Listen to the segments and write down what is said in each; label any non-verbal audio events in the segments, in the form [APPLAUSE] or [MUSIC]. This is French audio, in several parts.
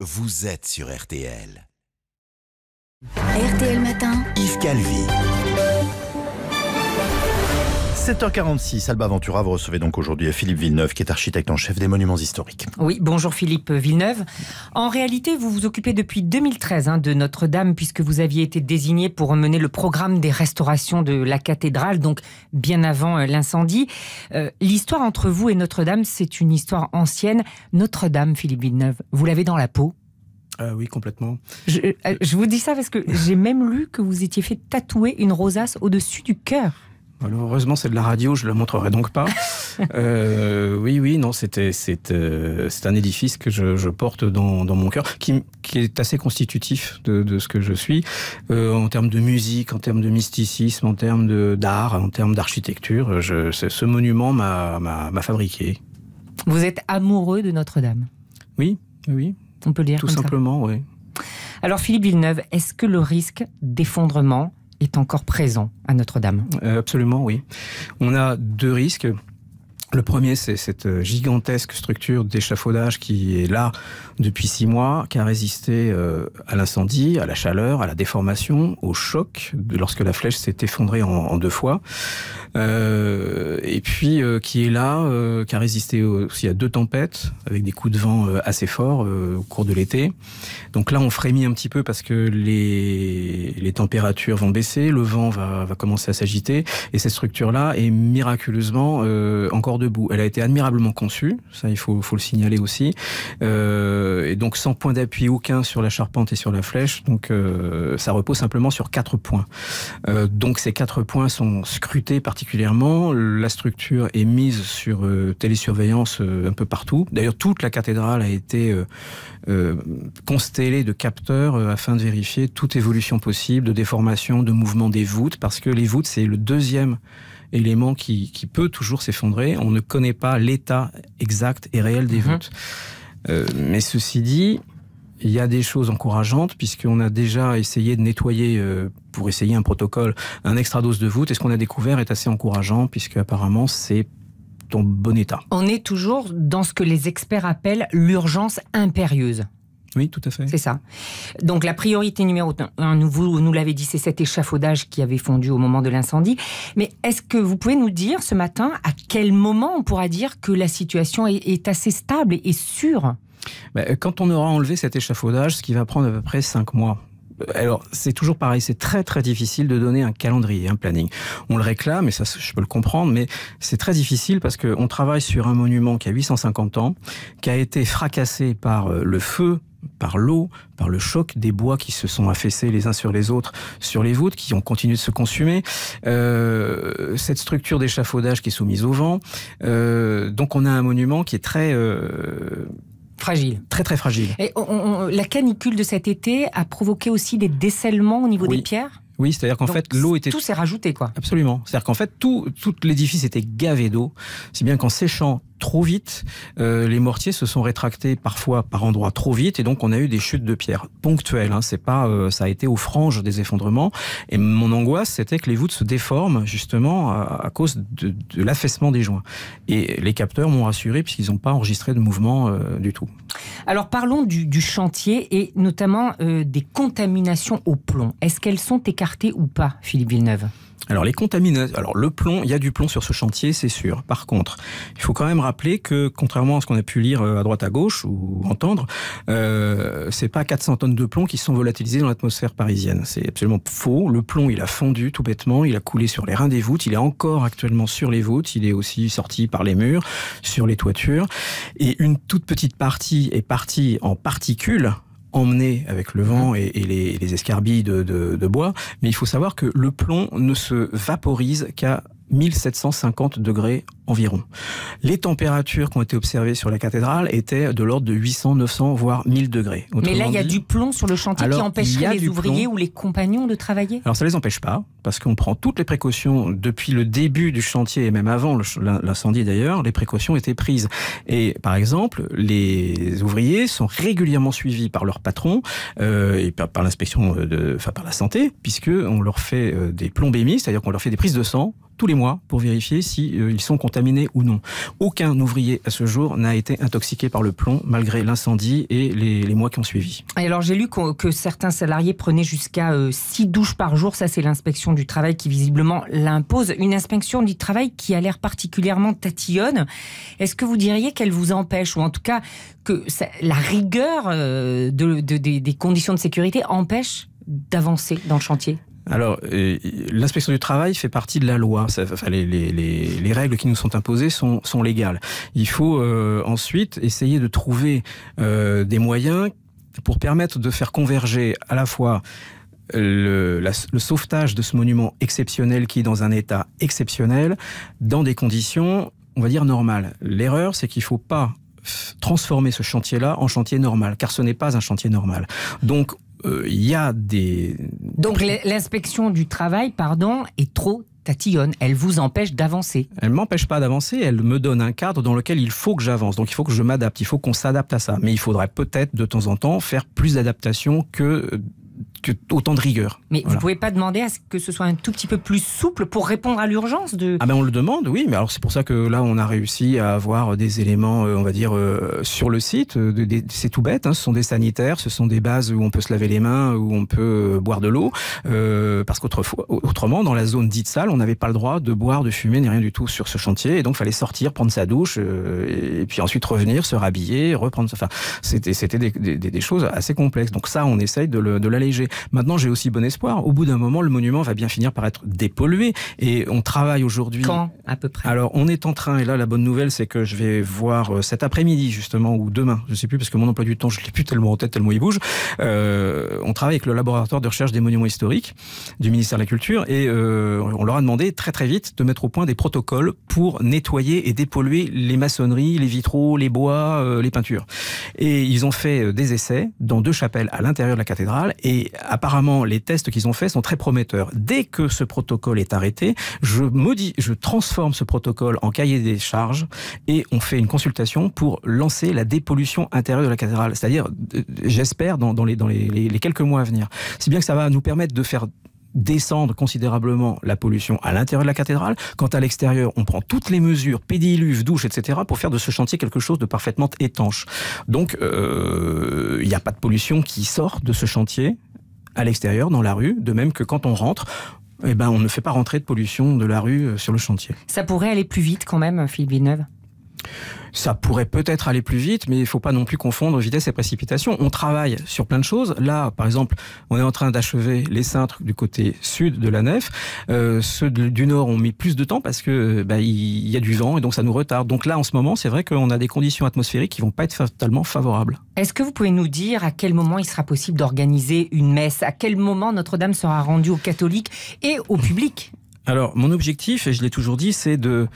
Vous êtes sur RTL. RTL Matin. Yves Calvi. 7h46, Alba Ventura, vous recevez donc aujourd'hui Philippe Villeneuve, qui est architecte en chef des monuments historiques. Oui, bonjour Philippe Villeneuve. En réalité, vous vous occupez depuis 2013 hein, de Notre-Dame, puisque vous aviez été désigné pour mener le programme des restaurations de la cathédrale, donc bien avant euh, l'incendie. Euh, l'histoire entre vous et Notre-Dame, c'est une histoire ancienne. Notre-Dame, Philippe Villeneuve, vous l'avez dans la peau euh, oui, complètement. Je, je vous dis ça parce que j'ai même lu que vous étiez fait tatouer une rosace au-dessus du cœur. Malheureusement, c'est de la radio, je ne la montrerai donc pas. [LAUGHS] Euh, oui, oui, non, c'était, euh, c'est, un édifice que je, porte dans, mon cœur, qui, est assez constitutif de, ce que je suis, euh, en termes de musique, en termes de mysticisme, en termes d'art, en termes d'architecture. ce monument m'a, fabriqué. Vous êtes amoureux de Notre-Dame Oui, oui. On peut lire Tout simplement, oui. Alors Philippe Villeneuve, est-ce que le risque d'effondrement est encore présent à Notre-Dame. Euh, absolument, oui. On a deux risques. Le premier, c'est cette euh, gigantesque structure d'échafaudage qui est là depuis six mois, qui a résisté euh, à l'incendie, à la chaleur, à la déformation, au choc, lorsque la flèche s'est effondrée en, deux fois. Euh, et puis, euh, qui est là, qui a résisté aussi à deux tempêtes, avec des coups de vent assez forts au cours de l'été. Donc là, on frémit un petit peu parce que les, les températures vont baisser, le vent va, va commencer à s'agiter, et cette structure-là est miraculeusement encore debout. Elle a été admirablement conçue, ça il faut, le signaler aussi. Euh, et donc sans point d'appui aucun sur la charpente et sur la flèche, donc euh, ça repose simplement sur quatre points. Euh, donc ces quatre points sont scrutés particulièrement. La structure est mise sur télésurveillance un peu partout. D'ailleurs toute la cathédrale a été constellée de capteurs afin de vérifier toute évolution possible, de déformation, de mouvement des voûtes, parce que les voûtes c'est le deuxième élément qui, peut toujours s'effondrer. On ne connaît pas l'état exact et réel des mhm. voûtes. Euh, mais ceci dit, il y a des choses encourageantes puisqu'on a déjà essayé de nettoyer euh, pour essayer un protocole, un extra dose de voûte. Et ce qu'on a découvert est assez encourageant puisque apparemment c'est en bon état. On est toujours dans ce que les experts appellent l'urgence impérieuse. Oui, tout à fait. C'est ça. Donc la priorité numéro un, vous nous l'avez dit, c'est cet échafaudage qui avait fondu au moment de l'incendie. Mais est-ce que vous pouvez nous dire ce matin à quel moment on pourra dire que la situation est, assez stable et sûre bah, quand on aura enlevé cet échafaudage, ce qui va prendre à peu près cinq mois, alors c'est toujours pareil, c'est très très difficile de donner un calendrier, un planning. On le réclame, et ça je peux le comprendre, mais c'est très difficile parce on travaille sur un monument qui a 850 ans, qui a été fracassé par euh, le feu par l'eau, par le choc des bois qui se sont affaissés les uns sur les autres sur les voûtes, qui ont continué de se consumer, euh, cette structure d'échafaudage qui est soumise au vent. Euh, donc on a un monument qui est très... Euh Très très fragile. Et la canicule de cet été a provoqué aussi des décèlements au niveau des pierres oui, c'est-à-dire qu'en fait, l'eau était. Tout s'est rajouté, quoi. Absolument. C'est-à-dire qu'en fait, tout, tout l'édifice était gavé d'eau, si bien qu'en séchant trop vite. Euh, les mortiers se sont rétractés parfois par endroits trop vite et donc on a eu des chutes de pierres ponctuelles. Hein. c'est pas, euh, ça a été aux franges des effondrements. Et mon angoisse, c'était que les voûtes se déforment justement à, cause de, l'affaissement des joints. Et les capteurs m'ont rassuré puisqu'ils n'ont pas enregistré de mouvement euh, du tout. Alors parlons du, du chantier et notamment des contaminations au plomb. Est-ce qu'elles sont écartées ou pas, Philippe Villeneuve alors les alors le plomb, il y a du plomb sur ce chantier, c'est sûr. Par contre, il faut quand même rappeler que contrairement à ce qu'on a pu lire euh, à droite à gauche ou entendre, euh, c'est pas 400 tonnes de plomb qui sont volatilisées dans l'atmosphère parisienne. C'est absolument faux. Le plomb, il a fondu tout bêtement, il a coulé sur les reins des voûtes, il est encore actuellement sur les voûtes, il est aussi sorti par les murs, sur les toitures, et une toute petite partie est partie en particules emmené avec le vent et, les, escarbilles de bois, mais il faut savoir que le plomb ne se vaporise qu'à 1750 degrés environ. Les températures qui ont été observées sur la cathédrale étaient de l'ordre de 800, 900, voire 1000 degrés. Mais là, il y a du plomb sur le chantier qui empêcherait les ouvriers ou les compagnons de travailler Alors ça ne les empêche pas, parce qu'on prend toutes les précautions depuis le début du chantier et même avant l'incendie d'ailleurs, les précautions étaient prises. Et par exemple, les ouvriers sont régulièrement suivis par leur patron euh, et par, l'inspection, euh, enfin par la santé, puisqu'on leur fait euh, des plombémies, c'est-à-dire qu'on leur fait des prises de sang tous les mois pour vérifier s'ils euh, sont contaminés ou non. Aucun ouvrier à ce jour n'a été intoxiqué par le plomb malgré l'incendie et les, mois qui ont suivi. alors j'ai lu que certains salariés prenaient jusqu'à 6 euh, douches par jour. Ça c'est l'inspection du travail qui visiblement l'impose. Une inspection du travail qui a l'air particulièrement tatillonne. Est-ce que vous diriez qu'elle vous empêche ou en tout cas que la rigueur euh, des conditions de sécurité empêche d'avancer dans le chantier alors, euh, l'inspection du travail fait partie de la loi. les, règles qui nous sont imposées sont, légales. Il faut euh, ensuite essayer de trouver euh, des moyens pour permettre de faire converger à la fois le, le, sauvetage de ce monument exceptionnel qui est dans un état exceptionnel, dans des conditions, on va dire, normales. L'erreur, c'est qu'il ne faut pas transformer ce chantier-là en chantier normal, car ce n'est pas un chantier normal. Donc, euh, il y a des... Donc l'inspection du travail, pardon, est trop tatillonne, elle vous empêche d'avancer. Elle m'empêche pas d'avancer, elle me donne un cadre dans lequel il faut que j'avance, donc il faut que je m'adapte, il faut qu'on s'adapte à ça. Mais il faudrait peut-être de temps en temps faire plus d'adaptation que que, autant de rigueur. Mais vous ne pouvez pas demander à ce que ce soit un tout petit peu plus souple pour répondre à l'urgence de... Ah ben on le demande, oui, mais alors c'est pour ça que là on a réussi à avoir des éléments, euh, on va dire, euh, sur le site. Euh, c'est tout bête, hein, ce sont des sanitaires, ce sont des bases où on peut se laver les mains, où on peut boire de l'eau, parce qu'autrement, dans la zone dite sale, on n'avait pas le droit de boire, de fumer, ni rien du tout sur ce chantier, et donc il fallait sortir, prendre sa douche, et puis ensuite revenir, se rhabiller, reprendre... Enfin, c'était des, des, choses assez complexes. Donc ça, on essaye de l'alléger. Maintenant, j'ai aussi bon espoir. Au bout d'un moment, le monument va bien finir par être dépollué. Et on travaille aujourd'hui. Quand, à peu près Alors, on est en train, et là, la bonne nouvelle, c'est que je vais voir euh, cet après-midi, justement, ou demain, je ne sais plus, parce que mon emploi du temps, je ne l'ai plus tellement en tête, tellement il bouge. Euh, on travaille avec le laboratoire de recherche des monuments historiques du ministère de la Culture, et euh, on leur a demandé très très vite de mettre au point des protocoles pour nettoyer et dépolluer les maçonneries, les vitraux, les bois, les peintures. Et ils ont fait des essais dans deux chapelles à l'intérieur de la cathédrale, et et apparemment, les tests qu'ils ont faits sont très prometteurs. Dès que ce protocole est arrêté, je je transforme ce protocole en cahier des charges et on fait une consultation pour lancer la dépollution intérieure de la cathédrale. C'est-à-dire, euh, j'espère, dans, les, quelques mois à venir. Si bien que ça va nous permettre de faire descendre considérablement la pollution à l'intérieur de la cathédrale. Quant à l'extérieur, on prend toutes les mesures, pédiluve, douche, etc., pour faire de ce chantier quelque chose de parfaitement étanche. Donc, euh, il n'y a pas de pollution qui sort de ce chantier à l'extérieur, dans la rue, de même que quand on rentre, eh ben, on ne fait pas rentrer de pollution de la rue euh, sur le chantier. Ça pourrait aller plus vite quand même, Philippe Villeneuve ça pourrait peut-être aller plus vite, mais il faut pas non plus confondre vitesse et précipitation. On travaille sur plein de choses. Là, par exemple, on est en train d'achever les cintres du côté sud de la nef. Euh, ceux du nord ont mis plus de temps parce que euh, bah, il y a du vent et donc ça nous retarde. Donc là, en ce moment, c'est vrai qu'on a des conditions atmosphériques qui vont pas être totalement favorables. Est-ce que vous pouvez nous dire à quel moment il sera possible d'organiser une messe À quel moment Notre-Dame sera rendue aux catholiques et au public Alors, mon objectif, et je l'ai toujours dit, c'est de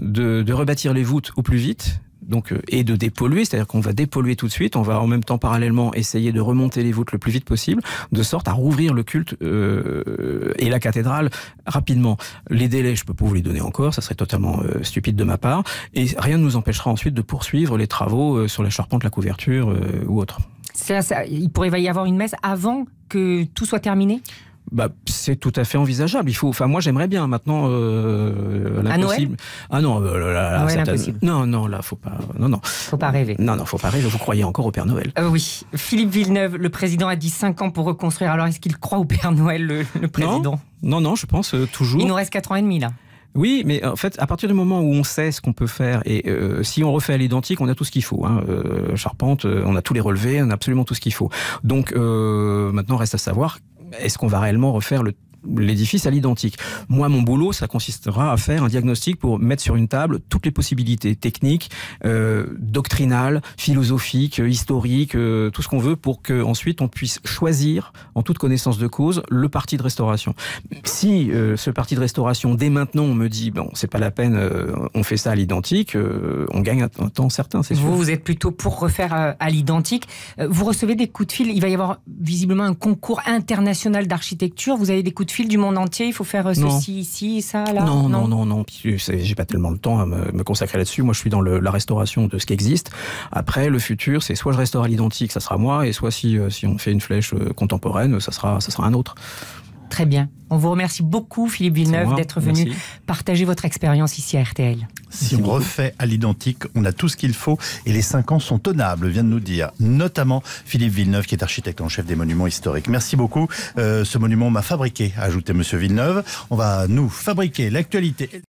de, rebâtir les voûtes au plus vite, donc, euh, et de dépolluer, c'est-à-dire qu'on va dépolluer tout de suite, on va en même temps parallèlement essayer de remonter les voûtes le plus vite possible, de sorte à rouvrir le culte euh, et la cathédrale rapidement. Les délais, je peux pas vous les donner encore, ça serait totalement euh, stupide de ma part, et rien ne nous empêchera ensuite de poursuivre les travaux sur la charpente, la couverture ou autre. il pourrait y avoir une messe avant que tout soit terminé bah, c'est tout à fait envisageable. Il faut, enfin, moi j'aimerais bien maintenant euh, Ah non, euh, là, impossible. non, non, là, faut pas, non, non, faut pas rêver. Non, non, faut pas rêver. Vous croyez encore au Père Noël euh, Oui. Philippe Villeneuve, le président a dit 5 ans pour reconstruire. Alors, est-ce qu'il croit au Père Noël, le, président non, non, je pense euh, toujours. Il nous reste 4 ans et demi là. Oui, mais en fait, à partir du moment où on sait ce qu'on peut faire, et si on refait à l'identique, on a tout ce qu'il faut. Hein. charpente, on a tous les relevés, on a absolument tout ce qu'il faut. Donc maintenant, maintenant, reste à savoir est-ce qu'on va réellement refaire le l'édifice à l'identique. Moi, mon boulot, ça consistera à faire un diagnostic pour mettre sur une table toutes les possibilités techniques, euh, doctrinales, philosophiques, euh, historiques, euh, tout ce qu'on veut pour que ensuite on puisse choisir, en toute connaissance de cause, le parti de restauration. Si ce parti de restauration, dès maintenant, on me dit, bon, c'est pas la peine, on fait ça à l'identique, on gagne un, temps certain, c'est sûr. Vous, êtes plutôt pour refaire à l'identique. Vous recevez des coups de fil, il va y avoir visiblement un concours international d'architecture, vous avez des coups fil du monde entier, il faut faire euh, ceci, ici, ça, là Non, non, non, non, euh, j'ai pas tellement le temps à me, consacrer là-dessus. Moi, je suis dans la restauration de ce qui existe. Après, le futur, c'est soit je restaure à l'identique, ça sera moi, et soit si, euh, si on fait une flèche contemporaine, ça sera, ça sera un autre. Très bien. On vous remercie beaucoup, Philippe Villeneuve, d'être venu partager votre expérience ici à RTL. Si on refait à l'identique, on a tout ce qu'il faut et les cinq ans sont tenables, vient de nous dire, notamment Philippe Villeneuve, qui est architecte en chef des monuments historiques. Merci beaucoup. Euh, ce monument m'a fabriqué, a ajouté Monsieur Villeneuve. On va nous fabriquer l'actualité.